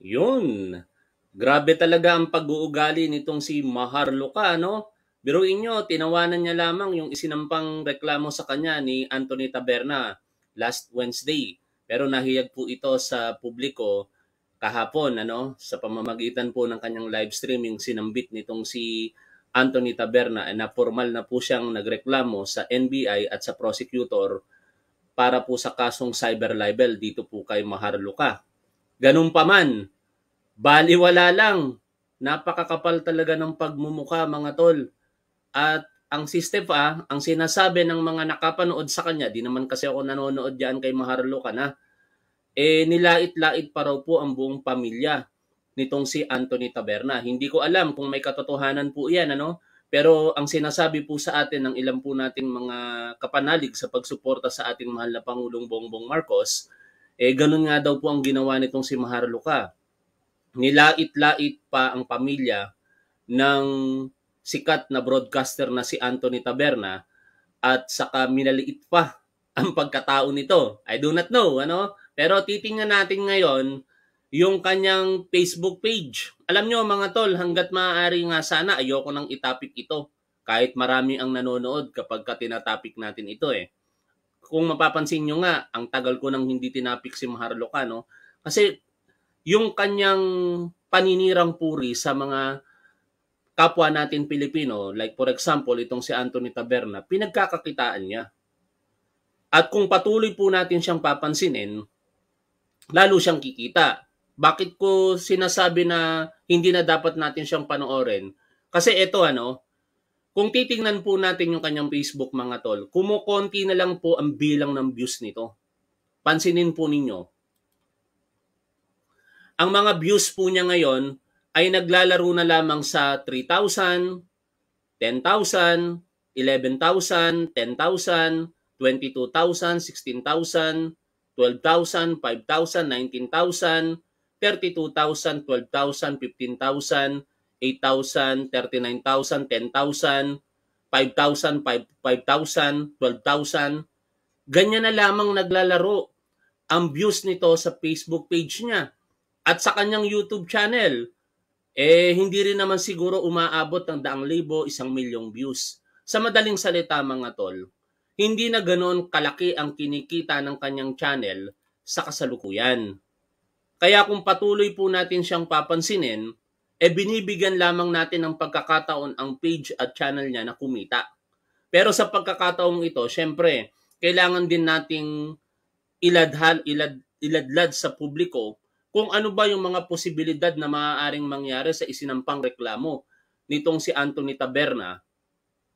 Yun. Grabe talaga ang pag-uugali nitong si Maharluka, no? Biruin nyo, tinawanan niya lamang yung isinampang reklamo sa kanya ni Anthony Taberna last Wednesday. Pero nahiyag po ito sa publiko kahapon ano sa pamamagitan po ng kanyang live streaming sinambit nitong si Anthony Taberna na formal na po siyang nagreklamo sa NBI at sa prosecutor para po sa kasong cyber libel dito po kay Maharluka. Ganun pa man, baliwala lang. Napakakapal talaga ng pagmumuka mga tol. At ang si Steph ah, ang sinasabi ng mga nakapanood sa kanya, di naman kasi ako nanonood diyan kay Maharlo ka na, eh nilait-lait pa raw po ang buong pamilya nitong si Anthony Taberna. Hindi ko alam kung may katotohanan po iyan, ano? Pero ang sinasabi po sa atin ng ilan po nating mga kapanalig sa pagsuporta sa ating mahal na Pangulong Bongbong Marcos, eh ganun nga daw po ang ginawa nitong si Maharlika. Nilait-lait pa ang pamilya ng sikat na broadcaster na si Anthony Taberna at saka minaliit pa ang pagkatao nito. I do not know, ano? Pero titingnan natin ngayon yung kanyang Facebook page. Alam nyo mga tol, hanggat maaari nga sana, ayoko nang itapik ito. Kahit marami ang nanonood kapag ka tinatapik natin ito eh kung mapapansin nyo nga, ang tagal ko nang hindi tinapik si Maharlika, no? Kasi yung kanyang paninirang puri sa mga kapwa natin Pilipino, like for example, itong si Anthony Taberna, pinagkakakitaan niya. At kung patuloy po natin siyang papansinin, lalo siyang kikita. Bakit ko sinasabi na hindi na dapat natin siyang panoorin? Kasi ito ano, kung titingnan po natin yung kanyang Facebook mga tol, kumukonti na lang po ang bilang ng views nito. Pansinin po ninyo. Ang mga views po niya ngayon ay naglalaro na lamang sa 3,000, 10,000, 11,000, 10,000, 22,000, 16,000, 12,000, 5,000, 19,000, 32,000, 12,000, 15,000, 8,000, 39,000, 10,000, 5,000, 5,000, 12,000. Ganyan na lamang naglalaro ang views nito sa Facebook page niya at sa kanyang YouTube channel. Eh, hindi rin naman siguro umaabot ng daang libo, isang milyong views. Sa madaling salita mga tol, hindi na ganoon kalaki ang kinikita ng kanyang channel sa kasalukuyan. Kaya kung patuloy po natin siyang papansinin, eh binibigyan lamang natin ng pagkakataon ang page at channel niya na kumita. Pero sa pagkakataong ito, syempre, kailangan din nating iladhan, ilad, iladlad sa publiko kung ano ba yung mga posibilidad na maaaring mangyari sa isinampang reklamo nitong si Anthony Taberna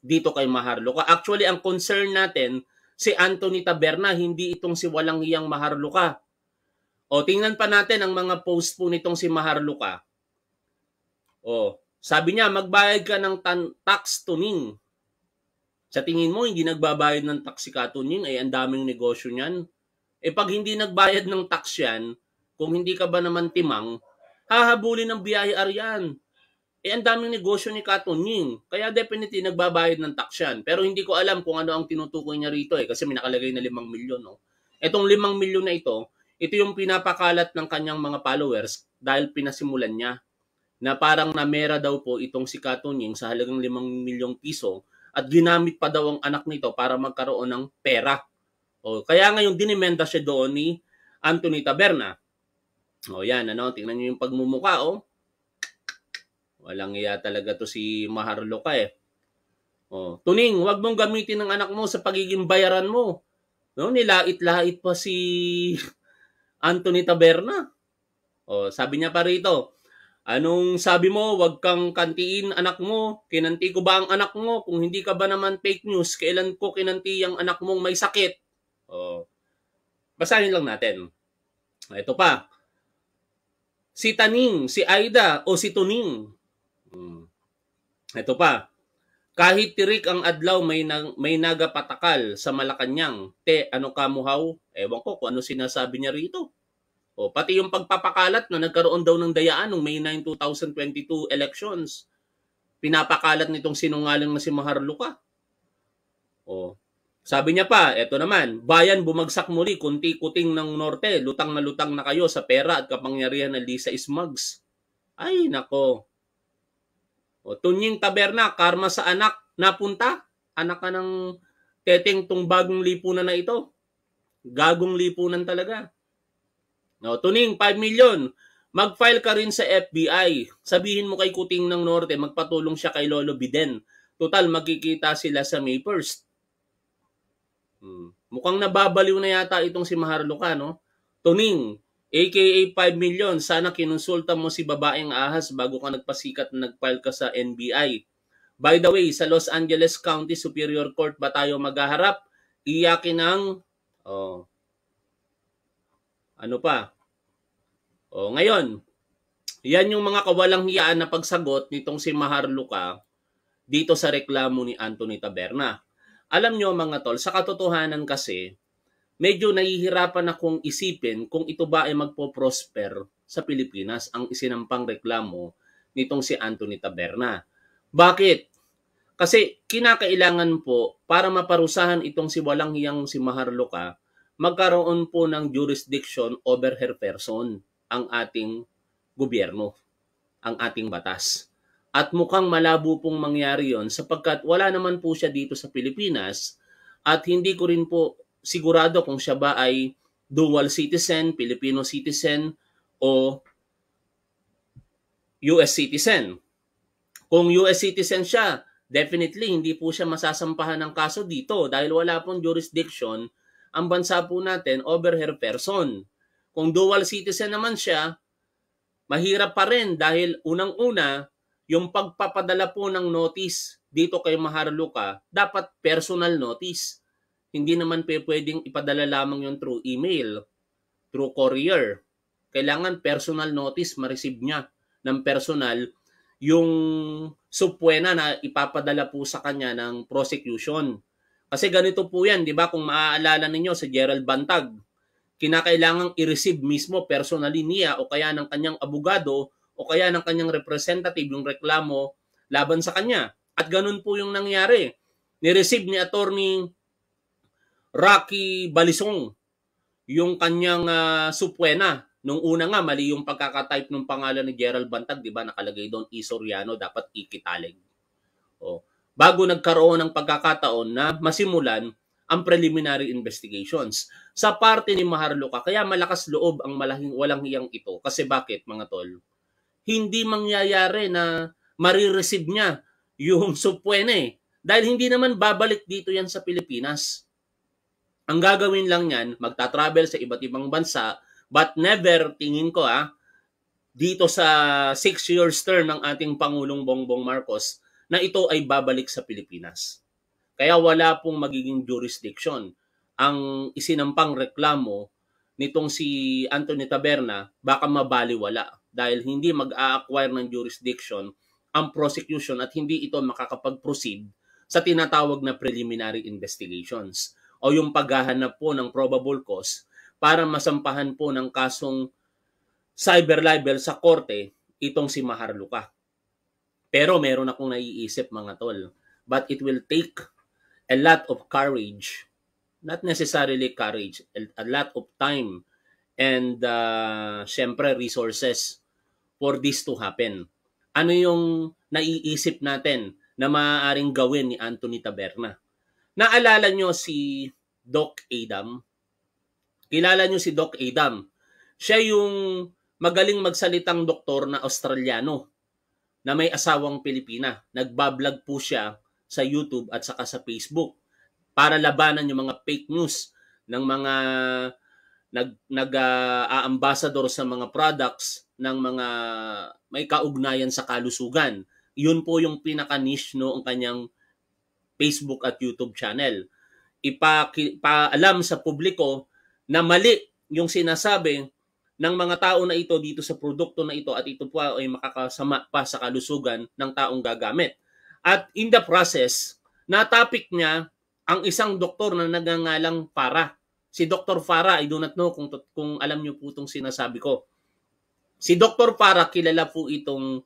dito kay Maharlika. Actually, ang concern natin, si Anthony Taberna, hindi itong si walang Iyang Maharlika. O tingnan pa natin ang mga post po nitong si Maharlika. Oh, sabi niya, magbayad ka ng tan- tax tuning. Sa tingin mo, hindi nagbabayad ng tax si Katunin, ay eh, ang daming negosyo niyan. Eh pag hindi nagbayad ng tax yan, kung hindi ka ba naman timang, hahabulin ng BIR yan. Eh ang daming negosyo ni Katunin. Kaya definitely nagbabayad ng tax yan. Pero hindi ko alam kung ano ang tinutukoy niya rito eh, kasi may nakalagay na 5 milyon. No? Etong 5 milyon na ito, ito yung pinapakalat ng kanyang mga followers dahil pinasimulan niya na parang namera daw po itong si Katunying sa halagang 5 milyong piso at ginamit pa daw ang anak nito para magkaroon ng pera. O, kaya ngayon dinimenda siya doon ni Anthony Taberna. O yan, ano, tingnan niyo yung pagmumuka, o. Walang iya talaga to si Maharloka eh. O, tuning, wag mong gamitin ng anak mo sa pagiging bayaran mo. No, nilait-lait pa si Anthony Taberna. O, sabi niya pa rito, Anong sabi mo, huwag kang kantiin anak mo? Kinanti ko ba ang anak mo? Kung hindi ka ba naman fake news, kailan ko kinanti ang anak mong may sakit? Oh. Basahin lang natin. Ito pa. Si Taning, si Aida o si Tuning. Hmm. Ito pa. Kahit tirik ang adlaw may na, may nagapatakal sa Malacanang. Te, ano ka muhaw? Ewan ko kung ano sinasabi niya rito. O, oh, pati yung pagpapakalat na nagkaroon daw ng dayaan noong May 9, 2022 elections, pinapakalat nitong sinungaling na si Maharlika. O, oh, sabi niya pa, eto naman, bayan bumagsak muli, kunti-kuting ng norte, lutang na lutang na kayo sa pera at kapangyarihan ng Lisa Smugs. Ay, nako. O, oh, tunying taberna, karma sa anak, napunta. Anak ka ng teteng tong bagong lipunan na ito. Gagong lipunan talaga. No, tuning 5 million. Mag-file ka rin sa FBI. Sabihin mo kay Kuting ng Norte, magpatulong siya kay Lolo Biden. Total, magkikita sila sa May 1st. Hmm. Mukhang nababaliw na yata itong si Maharlika, no? Tuning, aka 5 million, sana kinonsulta mo si babaeng ahas bago ka nagpasikat na nagfile ka sa NBI. By the way, sa Los Angeles County Superior Court ba tayo maghaharap? Iyakin ng oh, ano pa? O ngayon, yan yung mga kawalang hiyaan na pagsagot nitong si Maharluka dito sa reklamo ni Anthony Taberna. Alam nyo mga tol, sa katotohanan kasi, medyo nahihirapan akong isipin kung ito ba ay magpo-prosper sa Pilipinas ang isinampang reklamo nitong si Anthony Taberna. Bakit? Kasi kinakailangan po para maparusahan itong si walang hiyang si Maharloka, magkaroon po ng jurisdiction over her person ang ating gobyerno, ang ating batas. At mukhang malabo pong mangyari yon sapagkat wala naman po siya dito sa Pilipinas at hindi ko rin po sigurado kung siya ba ay dual citizen, Filipino citizen o US citizen. Kung US citizen siya, definitely hindi po siya masasampahan ng kaso dito dahil wala pong jurisdiction ang bansa po natin over her person. Kung dual citizen naman siya, mahirap pa rin dahil unang-una, yung pagpapadala po ng notice dito kay Maharlika, dapat personal notice. Hindi naman pwedeng ipadala lamang yung through email, through courier. Kailangan personal notice ma-receive niya ng personal yung supwena na ipapadala po sa kanya ng prosecution. Kasi ganito po yan, di ba? Kung maaalala ninyo sa si Gerald Bantag, kinakailangang i-receive mismo personally niya o kaya ng kanyang abogado o kaya ng kanyang representative yung reklamo laban sa kanya. At ganun po yung nangyari. Ni-receive ni Attorney Rocky Balisong yung kanyang uh, supwena. Nung una nga, mali yung pagkakatype ng pangalan ni Gerald Bantag, di ba? Nakalagay doon, Isoriano, e. dapat ikitalig. O. Oh. Bago nagkaroon ng pagkakataon na masimulan ang preliminary investigations. Sa parte ni Maharlika, kaya malakas loob ang malaking walang hiyang ito. Kasi bakit mga tol? Hindi mangyayari na marireceive niya yung supwene. Dahil hindi naman babalik dito yan sa Pilipinas. Ang gagawin lang yan, magta-travel sa iba't ibang bansa, but never, tingin ko ah, dito sa 6 years term ng ating Pangulong Bongbong Marcos, na ito ay babalik sa Pilipinas. Kaya wala pong magiging jurisdiction ang isinampang reklamo nitong si Anthony Taberna baka mabaliwala dahil hindi mag-a-acquire ng jurisdiction ang prosecution at hindi ito makakapag-proceed sa tinatawag na preliminary investigations o yung paghahanap po ng probable cause para masampahan po ng kasong cyber libel sa korte itong si Maharlika. Pero meron akong naiisip mga tol. But it will take a lot of courage, not necessarily courage, a lot of time and uh, syempre resources for this to happen. Ano yung naiisip natin na maaaring gawin ni Anthony Taberna? Naalala nyo si Doc Adam? Kilala nyo si Doc Adam? Siya yung magaling magsalitang doktor na Australiano na may asawang Pilipina. Nagbablog po siya sa YouTube at saka sa Facebook para labanan yung mga fake news ng mga nag nag uh, sa mga products ng mga may kaugnayan sa kalusugan. Yun po yung pinaka niche no ang kanyang Facebook at YouTube channel. Ipaalam sa publiko na mali yung sinasabi ng mga tao na ito dito sa produkto na ito at ito po ay makakasama pa sa kalusugan ng taong gagamit. At in the process, natapik niya ang isang doktor na nagangalang para. Si Dr. Farah, I do not know kung, kung alam niyo po itong sinasabi ko. Si Dr. Farah, kilala po itong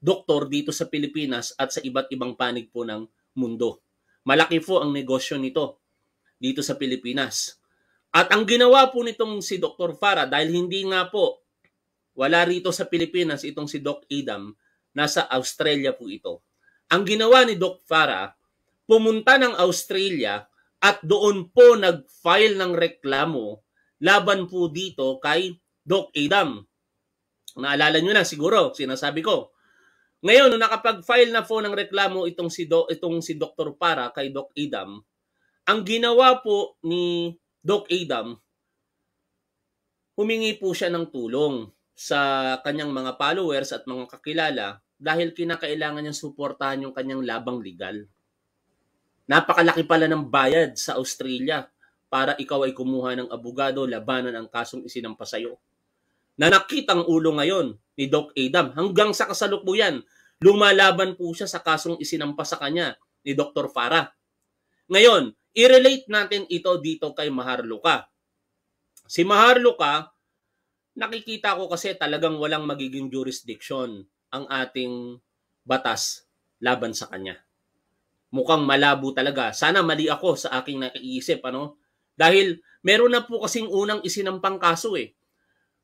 doktor dito sa Pilipinas at sa iba't ibang panig po ng mundo. Malaki po ang negosyo nito dito sa Pilipinas. At ang ginawa po nitong si Dr. Farah, dahil hindi nga po wala rito sa Pilipinas itong si Doc Adam, nasa Australia po ito. Ang ginawa ni Doc Farah, pumunta ng Australia at doon po nag-file ng reklamo laban po dito kay Doc Adam. Naalala nyo na siguro, sinasabi ko. Ngayon, nung nakapag-file na po ng reklamo itong si, Do, itong si Dr. Para kay Doc Adam, ang ginawa po ni Doc Adam, humingi po siya ng tulong sa kanyang mga followers at mga kakilala dahil kinakailangan niyang suportahan yung kanyang labang legal. Napakalaki pala ng bayad sa Australia para ikaw ay kumuha ng abogado, labanan ang kasong isinampa sa iyo. Nanakit ang ulo ngayon ni Doc Adam hanggang sa kasalukuyan. Lumalaban po siya sa kasong isinampa sa kanya ni Dr. Farah. Ngayon, i-relate natin ito dito kay Maharlika. Si Maharlika, nakikita ko kasi talagang walang magiging jurisdiction ang ating batas laban sa kanya. Mukhang malabo talaga. Sana mali ako sa aking naiisip, ano? Dahil meron na po kasing unang isinampang kaso eh.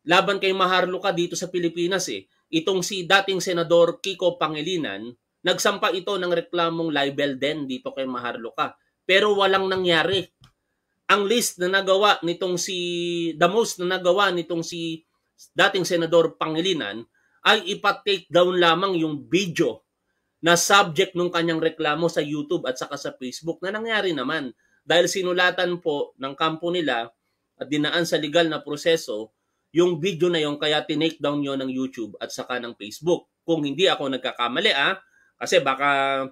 Laban kay Maharlika dito sa Pilipinas eh. Itong si dating senador Kiko Pangilinan, nagsampa ito ng reklamong libel din dito kay Maharlika. Pero walang nangyari. Ang list na nagawa nitong si the most na nagawa nitong si dating senador Pangilinan ay ipa-take down lamang yung video na subject ng kanyang reklamo sa YouTube at saka sa Facebook na nangyari naman dahil sinulatan po ng kampo nila at dinaan sa legal na proseso yung video na yon kaya tinake down yon ng YouTube at saka ng Facebook. Kung hindi ako nagkakamali ah, kasi baka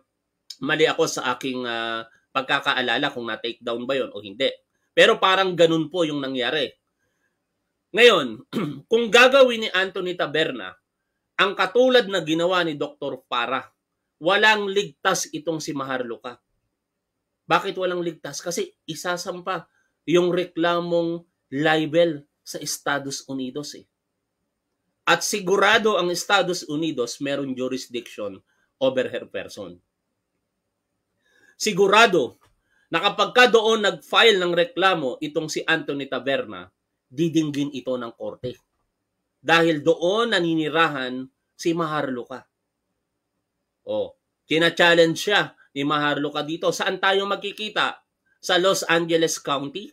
mali ako sa aking uh, pagkakaalala kung na-take down ba yon o hindi. Pero parang ganun po yung nangyari. Ngayon, kung gagawin ni Anthony Taberna ang katulad na ginawa ni Dr. Para, walang ligtas itong si Maharlika. Bakit walang ligtas? Kasi isasampa yung reklamong libel sa Estados Unidos eh. At sigurado ang Estados Unidos meron jurisdiction over her person. Sigurado na kapag ka doon nag-file ng reklamo itong si Anthony Taverna, didinggin ito ng korte dahil doon naninirahan si Maharlika. Oh, kina-challenge siya ni Maharlika dito. Saan tayo magkikita? Sa Los Angeles County?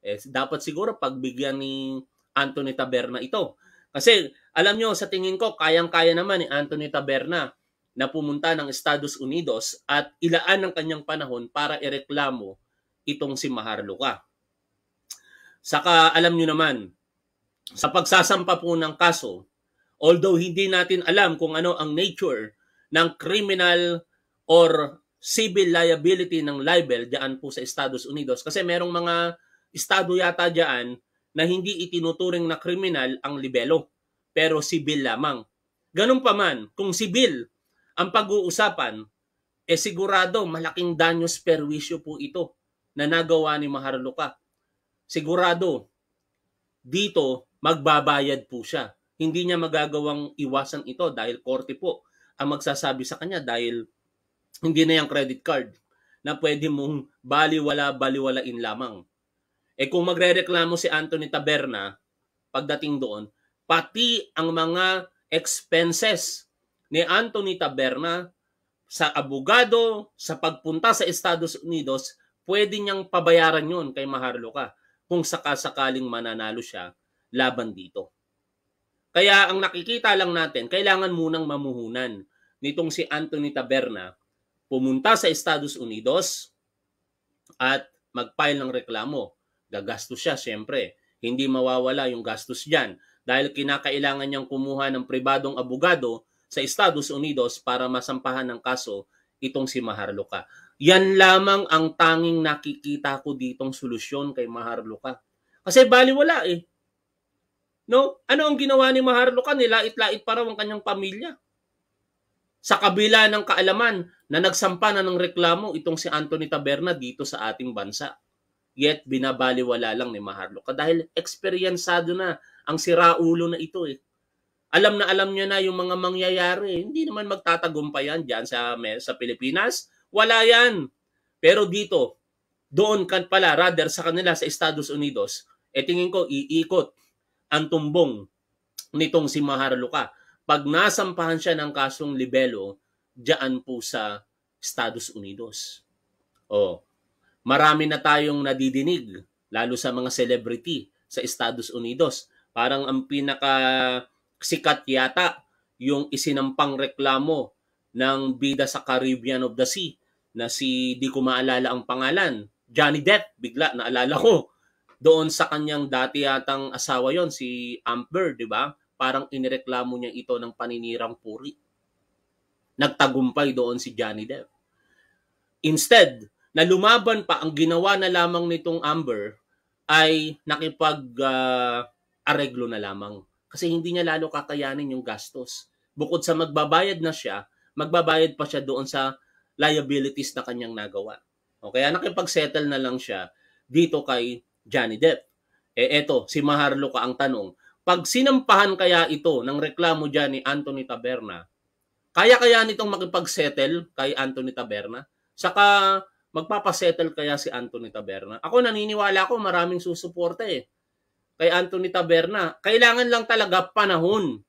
Eh, dapat siguro pagbigyan ni Anthony Taberna ito. Kasi alam nyo, sa tingin ko, kayang-kaya naman ni Anthony Taberna na pumunta ng Estados Unidos at ilaan ng kanyang panahon para ireklamo itong si Maharlika. Saka alam nyo naman, sa pagsasampa po ng kaso, although hindi natin alam kung ano ang nature ng criminal or civil liability ng libel diyan po sa Estados Unidos kasi merong mga estado yata diyan na hindi itinuturing na criminal ang libelo pero civil lamang. Ganun pa man, kung civil ang pag-uusapan, eh sigurado malaking danyos perwisyo po ito na nagawa ni Maharlika. Sigurado dito magbabayad po siya. Hindi niya magagawang iwasan ito dahil korte po ang magsasabi sa kanya dahil hindi na yung credit card na pwede mong baliwala-baliwalain lamang. E kung magrereklamo si Anthony Taberna pagdating doon, pati ang mga expenses ni Anthony Taberna sa abogado, sa pagpunta sa Estados Unidos, pwede niyang pabayaran yon kay Maharlo ka kung sakasakaling mananalo siya laban dito. Kaya ang nakikita lang natin, kailangan munang mamuhunan nitong si Anthony Taberna pumunta sa Estados Unidos at mag-file ng reklamo. Gagastos siya, siyempre. Hindi mawawala yung gastos diyan dahil kinakailangan niyang kumuha ng pribadong abogado sa Estados Unidos para masampahan ng kaso itong si Maharlika. Yan lamang ang tanging nakikita ko ditong solusyon kay Maharlika. Kasi baliwala eh No? Ano ang ginawa ni Maharlika? Nilait-lait pa raw ang kanyang pamilya. Sa kabila ng kaalaman na nagsampa na ng reklamo itong si Anthony Taberna dito sa ating bansa. Yet binabaliwala lang ni Maharlika. dahil eksperyensado na ang siraulo na ito eh. Alam na alam niya na yung mga mangyayari. Hindi naman magtatagumpay yan diyan sa, sa Pilipinas. Wala yan. Pero dito, doon kan pala, rather sa kanila sa Estados Unidos, eh tingin ko iikot ang tumbong nitong si Maharlika. Pag nasampahan siya ng kasong libelo, diyan po sa Estados Unidos. Oh, marami na tayong nadidinig, lalo sa mga celebrity sa Estados Unidos. Parang ang pinaka sikat yata yung isinampang reklamo ng bida sa Caribbean of the Sea na si di ko maalala ang pangalan, Johnny Depp, bigla naalala ko doon sa kanyang dati yatang asawa yon si Amber, di ba? Parang inireklamo niya ito ng paninirang puri. Nagtagumpay doon si Johnny Depp. Instead, na lumaban pa ang ginawa na lamang nitong Amber ay nakipag-areglo ah, uh, na lamang. Kasi hindi niya lalo kakayanin yung gastos. Bukod sa magbabayad na siya, magbabayad pa siya doon sa liabilities na kanyang nagawa. O kaya nakipag-settle na lang siya dito kay Johnny Depp. Eh eto, si Maharlo ka ang tanong. Pag sinampahan kaya ito ng reklamo dyan ni Anthony Taberna, kaya kaya nitong makipag-settle kay Anthony Taberna? Saka magpapasettle kaya si Anthony Taberna? Ako naniniwala ko maraming susuporta eh kay Anthony Taberna. Kailangan lang talaga panahon.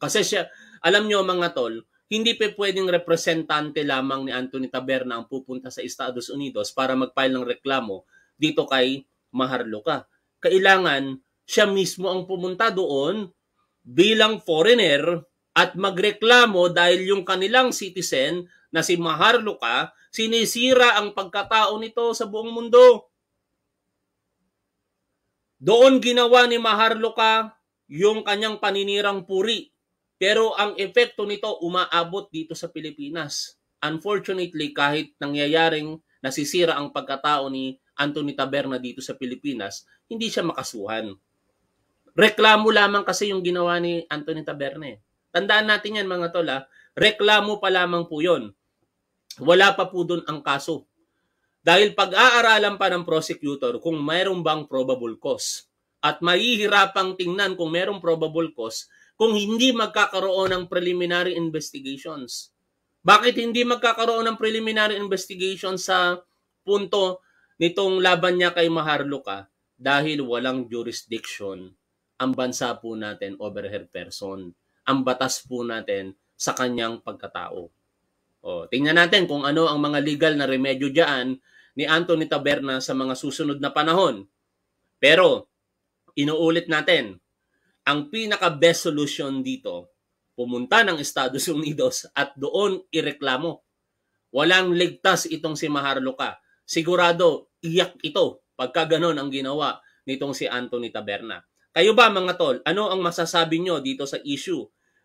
Kasi siya, alam nyo mga tol, hindi pa pwedeng representante lamang ni Anthony Taberna ang pupunta sa Estados Unidos para mag-file ng reklamo dito kay Maharlika. Kailangan siya mismo ang pumunta doon bilang foreigner at magreklamo dahil yung kanilang citizen na si Maharlika sinisira ang pagkatao nito sa buong mundo. Doon ginawa ni Maharlika yung kanyang paninirang puri. Pero ang epekto nito umaabot dito sa Pilipinas. Unfortunately, kahit nangyayaring nasisira ang pagkatao ni Anthony Taberna dito sa Pilipinas, hindi siya makasuhan. Reklamo lamang kasi yung ginawa ni Anthony Taberna. Eh. Tandaan natin yan mga tol ha. Reklamo pa lamang po yon. Wala pa po doon ang kaso. Dahil pag-aaralan pa ng prosecutor kung mayroon bang probable cause. At mahihirapang tingnan kung mayroong probable cause kung hindi magkakaroon ng preliminary investigations. Bakit hindi magkakaroon ng preliminary investigation sa punto nitong laban niya kay Maharlika dahil walang jurisdiction ang bansa po natin over her person. Ang batas po natin sa kanyang pagkatao. O, tingnan natin kung ano ang mga legal na remedyo dyan ni Anthony Taberna sa mga susunod na panahon. Pero, inuulit natin, ang pinaka-best solution dito, pumunta ng Estados Unidos at doon ireklamo. Walang ligtas itong si Maharlika. Sigurado, iyak ito pagka ganon ang ginawa nitong si Anthony Taberna. Kayo ba mga tol, ano ang masasabi nyo dito sa issue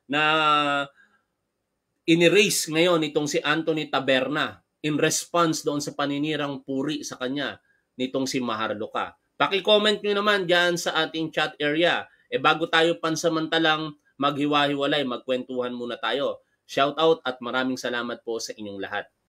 na inirase ngayon nitong si Anthony Taberna in response doon sa paninirang puri sa kanya nitong si Maharloka. Paki-comment nyo naman diyan sa ating chat area. E bago tayo pansamantalang maghiwa-hiwalay, magkwentuhan muna tayo. Shout out at maraming salamat po sa inyong lahat.